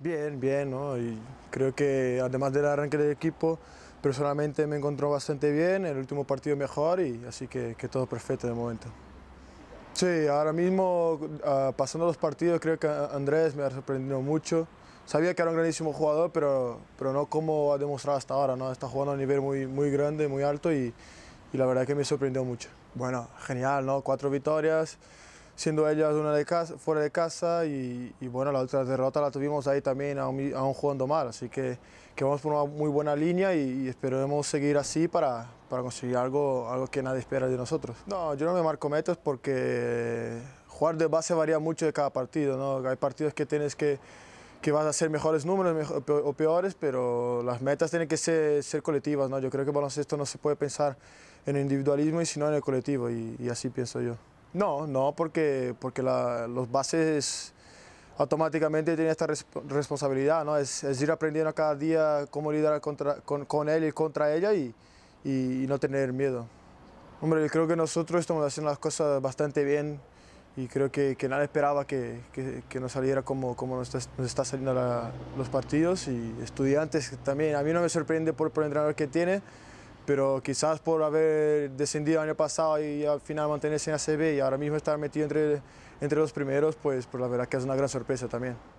Bien, bien, ¿no? y creo que además del arranque del equipo, personalmente me encontró bastante bien, el último partido mejor y así que, todo perfecto de momento. Sí, ahora mismo ah, pasando los partidos creo que Andrés me ha sorprendido mucho. Sabía que era un grandísimo jugador, pero, pero no como ha demostrado hasta ahora, ¿no? Está jugando a un nivel muy, muy grande, muy alto y, y la verdad que me sorprendió mucho. Bueno, genial, ¿no? Cuatro victorias, siendo ellas una de casa, fuera de casa y, bueno, la otra derrota la tuvimos ahí también aún, un jugando mal, así que, que, vamos por una muy buena línea y, y esperemos seguir así para, para, conseguir algo, algo que nadie espera de nosotros. No, yo no me marco metas porque jugar de base varía mucho de cada partido, ¿no? Hay partidos que tienes que que vas a hacer mejores números o peores, pero las metas tienen que ser, colectivas, ¿no? Yo creo que baloncesto no se puede pensar en el individualismo y si no en el colectivo, y, así pienso yo. No, no, porque, porque los bases automáticamente tienen esta responsabilidad, ¿no? Es, ir aprendiendo cada día cómo lidiar contra, con, él y contra ella y, y, no tener miedo. Hombre, yo creo que nosotros estamos haciendo las cosas bastante bien y creo que, nadie esperaba que, que, nos saliera como, como nos, está, saliendo los partidos y estudiantes también. A mí no me sorprende por, por el entrenador que tiene, pero quizás por haber descendido el año pasado y al final mantenerse en ACB y ahora mismo estar metido entre, los primeros, pues, pues la verdad que es una gran sorpresa también.